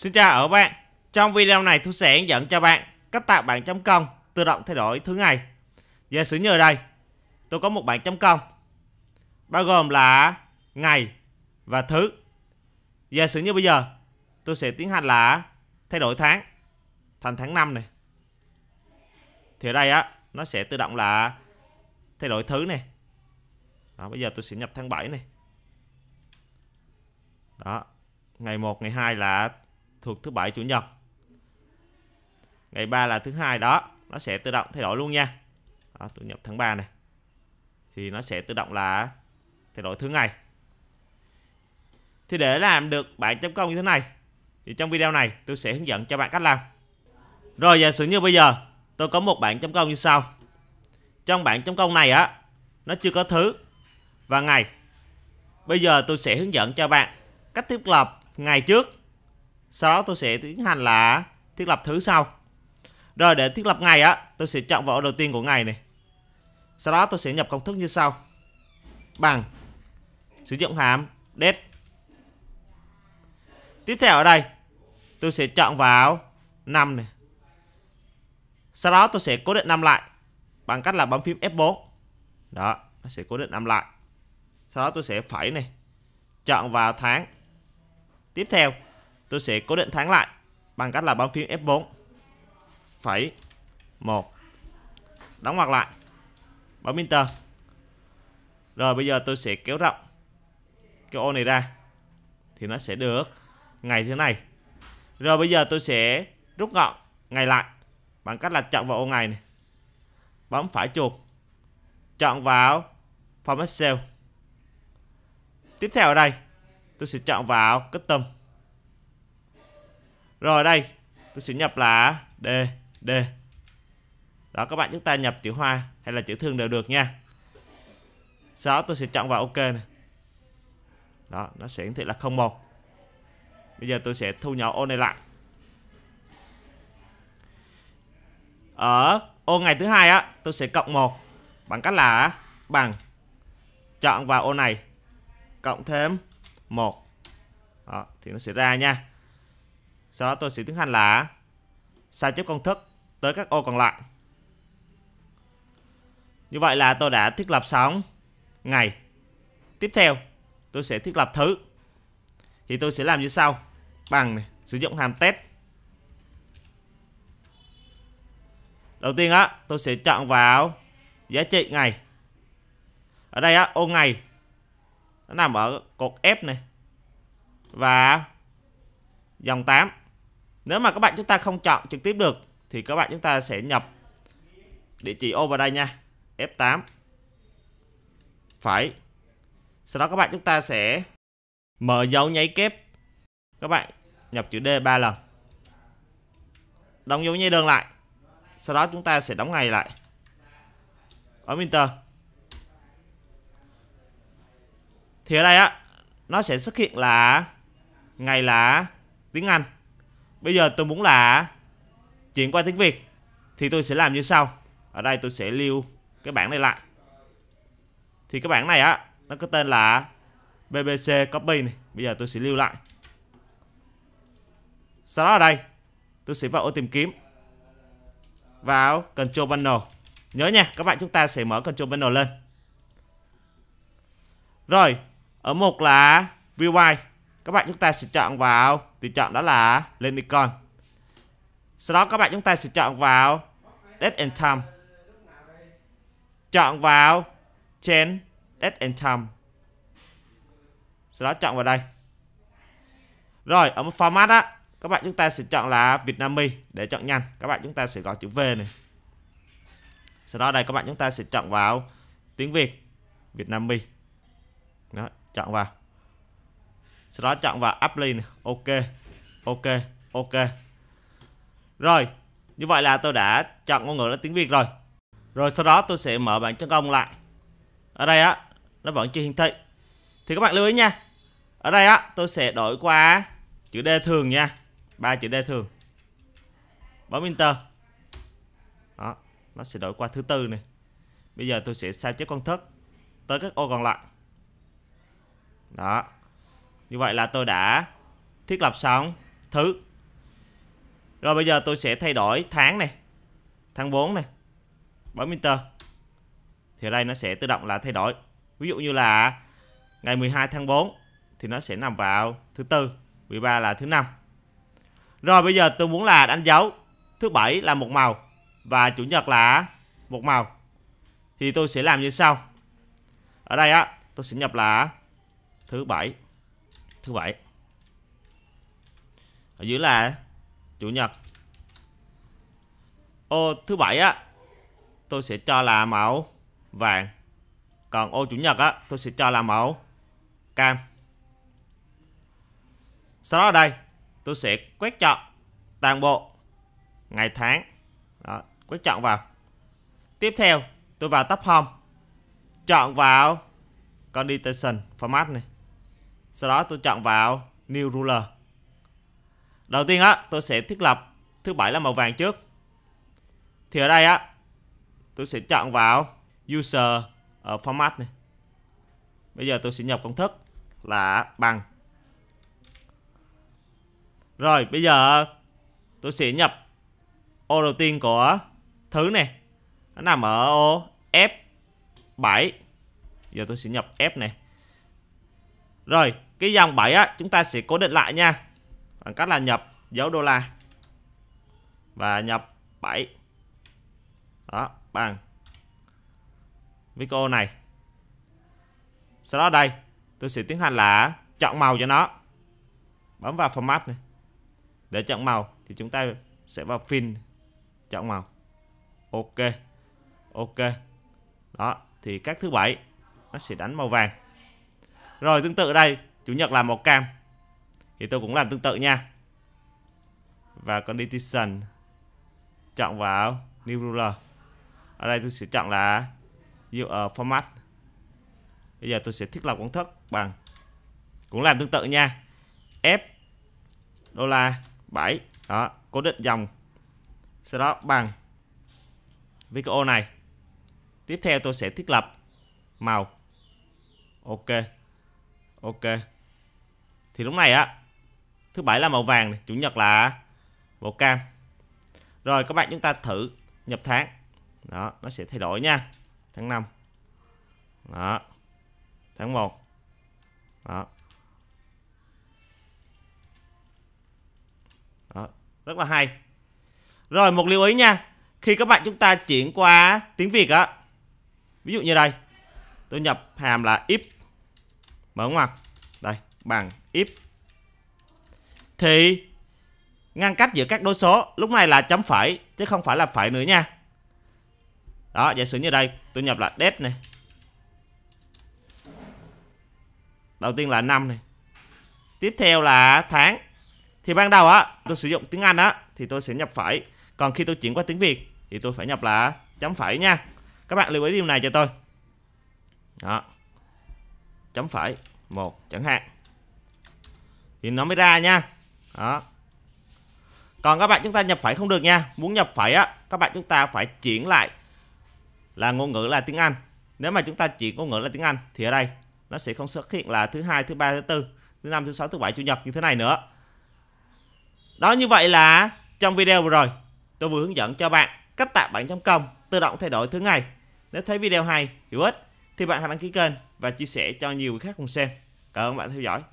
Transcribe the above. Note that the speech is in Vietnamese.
Xin chào các bạn Trong video này tôi sẽ hướng dẫn cho bạn cách tạo bảng chấm công tự động thay đổi thứ ngày Giả sử như ở đây tôi có một bảng chấm công bao gồm là ngày và thứ Giả sử như bây giờ tôi sẽ tiến hành là thay đổi tháng thành tháng 5 này thì ở đây á nó sẽ tự động là thay đổi thứ này đó, bây giờ tôi sẽ nhập tháng 7 này đó ngày 1 ngày 2 là thuộc thứ bảy chủ nhật ngày 3 là thứ hai đó nó sẽ tự động thay đổi luôn nha đó, chủ nhật tháng 3 này thì nó sẽ tự động là thay đổi thứ ngày thì để làm được bảng chấm công như thế này thì trong video này tôi sẽ hướng dẫn cho bạn cách làm rồi giả sử như bây giờ tôi có một bảng chấm công như sau trong bảng chấm công này á nó chưa có thứ và ngày bây giờ tôi sẽ hướng dẫn cho bạn cách thiết lập ngày trước sau đó tôi sẽ tiến hành là thiết lập thứ sau rồi để thiết lập ngày á tôi sẽ chọn vào ô đầu tiên của ngày này sau đó tôi sẽ nhập công thức như sau bằng sử dụng hàm date tiếp theo ở đây tôi sẽ chọn vào năm này sau đó tôi sẽ cố định năm lại bằng cách là bấm phím F4 đó nó sẽ cố định năm lại sau đó tôi sẽ phẩy này chọn vào tháng tiếp theo tôi sẽ cố định thắng lại bằng cách là bấm phím F4 phẩy 1 đóng ngoặc lại bấm Enter rồi bây giờ tôi sẽ kéo rộng cái ô này ra thì nó sẽ được ngày thứ này rồi bây giờ tôi sẽ rút gọn ngày lại bằng cách là chọn vào ô ngày này bấm phải chuột chọn vào format cell tiếp theo ở đây tôi sẽ chọn vào custom rồi đây, tôi sẽ nhập là D, D. Đó các bạn chúng ta nhập chữ hoa hay là chữ thương đều được nha. Sau đó tôi sẽ chọn vào ok này. Đó, nó sẽ hiển thị là 01. Bây giờ tôi sẽ thu nhỏ ô này lại. Ở ô ngày thứ hai á, tôi sẽ cộng 1 bằng cách là bằng chọn vào ô này cộng thêm 1. Đó, thì nó sẽ ra nha. Sau đó tôi sẽ tiến hành là sao chép công thức tới các ô còn lại. Như vậy là tôi đã thiết lập xong ngày. Tiếp theo, tôi sẽ thiết lập thứ. Thì tôi sẽ làm như sau. Bằng này, sử dụng hàm test. Đầu tiên á, tôi sẽ chọn vào giá trị ngày. Ở đây á, ô ngày nó nằm ở cột F này. Và dòng 8. Nếu mà các bạn chúng ta không chọn trực tiếp được thì các bạn chúng ta sẽ nhập địa chỉ ô vào đây nha. F8. Phải. Sau đó các bạn chúng ta sẽ mở dấu nháy kép. Các bạn nhập chữ D 3 lần. Đóng dấu nháy đơn lại. Sau đó chúng ta sẽ đóng ngày lại. Ở Enter. Thì ở đây á nó sẽ xuất hiện là ngày là tiếng Anh Bây giờ tôi muốn là chuyển qua tiếng Việt thì tôi sẽ làm như sau. Ở đây tôi sẽ lưu cái bảng này lại. Thì cái bảng này á nó có tên là BBC copy này. Bây giờ tôi sẽ lưu lại. Sau đó ở đây tôi sẽ vào ô tìm kiếm. Vào Control Panel. Nhớ nha, các bạn chúng ta sẽ mở Control Panel lên. Rồi, ở mục là View Wide, các bạn chúng ta sẽ chọn vào thì chọn đó là lên icon Sau đó các bạn chúng ta sẽ chọn vào Date and Time Chọn vào Change Date and Time Sau đó chọn vào đây Rồi ở một format á Các bạn chúng ta sẽ chọn là Vietnamese Để chọn nhanh Các bạn chúng ta sẽ gõ chữ V này Sau đó đây các bạn chúng ta sẽ chọn vào Tiếng Việt Vietnamese Đó chọn vào sau đó chọn vào apply link ok ok ok rồi như vậy là tôi đã chọn ngôn ngữ là tiếng Việt rồi rồi sau đó tôi sẽ mở bảng chân công lại ở đây á nó vẫn chưa hiển thị thì các bạn lưu ý nha ở đây á tôi sẽ đổi qua chữ D thường nha ba chữ D thường bấm enter đó nó sẽ đổi qua thứ tư này bây giờ tôi sẽ sao chép công thức tới các ô còn lại đó như vậy là tôi đã thiết lập xong thứ. Rồi bây giờ tôi sẽ thay đổi tháng này. Tháng 4 này. Bấm Enter. Thì ở đây nó sẽ tự động là thay đổi. Ví dụ như là ngày 12 tháng 4 thì nó sẽ nằm vào thứ tư, 13 là thứ năm. Rồi bây giờ tôi muốn là đánh dấu thứ bảy là một màu và chủ nhật là một màu. Thì tôi sẽ làm như sau. Ở đây á, tôi sẽ nhập là thứ bảy thứ bảy ở dưới là chủ nhật ô thứ bảy á tôi sẽ cho là mẫu vàng còn ô chủ nhật á tôi sẽ cho là mẫu cam sau đó ở đây tôi sẽ quét chọn toàn bộ ngày tháng đó, quét chọn vào tiếp theo tôi vào tab home chọn vào condition format này sau đó tôi chọn vào new ruler đầu tiên á tôi sẽ thiết lập thứ bảy là màu vàng trước thì ở đây á tôi sẽ chọn vào user format này bây giờ tôi sẽ nhập công thức là bằng rồi bây giờ tôi sẽ nhập ô đầu tiên của thứ này nó nằm ở ô F7 giờ tôi sẽ nhập F này rồi cái dòng 7 á chúng ta sẽ cố định lại nha Bằng cách là nhập dấu đô la Và nhập 7 Đó bằng Vico này Sau đó đây tôi sẽ tiến hành là chọn màu cho nó Bấm vào format này Để chọn màu thì chúng ta sẽ vào fin chọn màu ok ok đó thì các thứ bảy nó sẽ đánh màu vàng rồi tương tự đây, chủ nhật làm màu cam. Thì tôi cũng làm tương tự nha. Và condition chọn vào new ruler. Ở đây tôi sẽ chọn là ở uh, format. Bây giờ tôi sẽ thiết lập công thức bằng cũng làm tương tự nha. F đô la 7. Đó, cố định dòng. Sau đó bằng với cái ô này. Tiếp theo tôi sẽ thiết lập màu. Ok ok thì lúc này á thứ bảy là màu vàng này, chủ nhật là màu cam rồi các bạn chúng ta thử nhập tháng đó nó sẽ thay đổi nha tháng 5 đó tháng 1 đó đó rất là hay rồi một lưu ý nha khi các bạn chúng ta chuyển qua tiếng Việt á ví dụ như đây tôi nhập hàm là if mở ngoặc đây bằng if thì ngăn cách giữa các đối số lúc này là chấm phẩy chứ không phải là phẩy nữa nha đó giả sử như đây tôi nhập là dead này đầu tiên là năm này tiếp theo là tháng thì ban đầu á tôi sử dụng tiếng anh á thì tôi sẽ nhập phẩy còn khi tôi chuyển qua tiếng việt thì tôi phải nhập là chấm phẩy nha các bạn lưu ý điều này cho tôi đó chấm phẩy một chẳng hạn thì nó mới ra nha đó còn các bạn chúng ta nhập phẩy không được nha muốn nhập phẩy á các bạn chúng ta phải chuyển lại là ngôn ngữ là tiếng Anh nếu mà chúng ta chuyển ngôn ngữ là tiếng Anh thì ở đây nó sẽ không xuất hiện là thứ hai thứ ba thứ tư thứ năm thứ sáu thứ bảy chủ nhật như thế này nữa đó như vậy là trong video vừa rồi tôi vừa hướng dẫn cho bạn cách tạo bảng chấm công tự động thay đổi thứ ngày nếu thấy video hay hữu ích thì bạn hãy đăng ký kênh và chia sẻ cho nhiều người khác cùng xem. Cảm ơn bạn theo dõi.